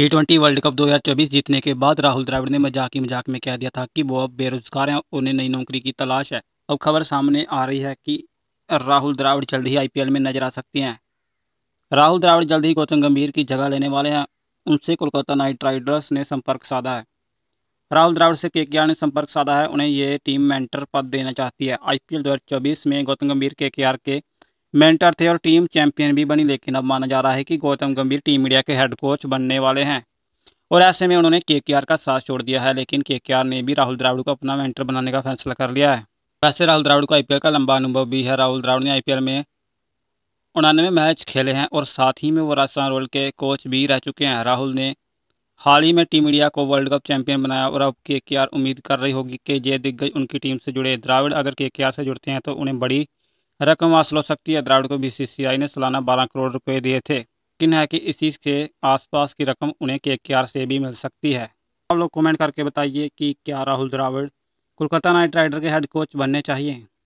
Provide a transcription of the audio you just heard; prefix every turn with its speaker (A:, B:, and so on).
A: T world cup 2024 जीतने के बाद राहुल द्राविड़ ने मजाक ही मजाक में कह दिया था कि वो अब बेरोजगार हैं उन्हें नई नौकरी की तलाश है अब खबर सामने आ रही है कि राहुल द्राविड़ जल्द ही आईपीएल में नजर आ सकते हैं राहुल द्राविड़ जल्द ही गौतम गंभीर की जगह लेने वाले हैं उनसे कोलकाता नाइट राइडर्स ने संपर्क साधा है राहुल द्राविड़ से के ने संपर्क साधा है उन्हें ये टीम मेंटर पद देना चाहती है आई पी में गौतम गंभीर के के मेंटर थे और टीम चैंपियन भी बनी लेकिन अब माना जा रहा है कि गौतम गंभीर टीम इंडिया के हेड कोच बनने वाले हैं और ऐसे में उन्होंने के का साथ छोड़ दिया है लेकिन के ने भी राहुल द्राविड़ को अपना मेंटर बनाने का फैसला कर लिया है वैसे राहुल द्राविड़ को एल का लंबा अनुभव भी है राहुल द्राविड़ ने एल में उन्नवे मैच खेले हैं और साथ ही में वो राजस्थान रॉयल के कोच भी रह चुके हैं राहुल ने हाल ही में टीम इंडिया को वर्ल्ड कप चैंपियन बनाया और अब के उम्मीद कर रही होगी कि ये दिग्गज उनकी टीम से जुड़े द्राविड़ अगर के से जुड़ते हैं तो उन्हें बड़ी रकम हासिल हो सकती है द्राविड़ को बीसीसीआई ने सालाना बारह करोड़ रुपए दिए थे किन है कि इसी के आसपास की रकम उन्हें के से भी मिल सकती है आप लोग कमेंट करके बताइए कि क्या राहुल द्राविड़ कोलकाता नाइट राइडर के हेड कोच बनने चाहिए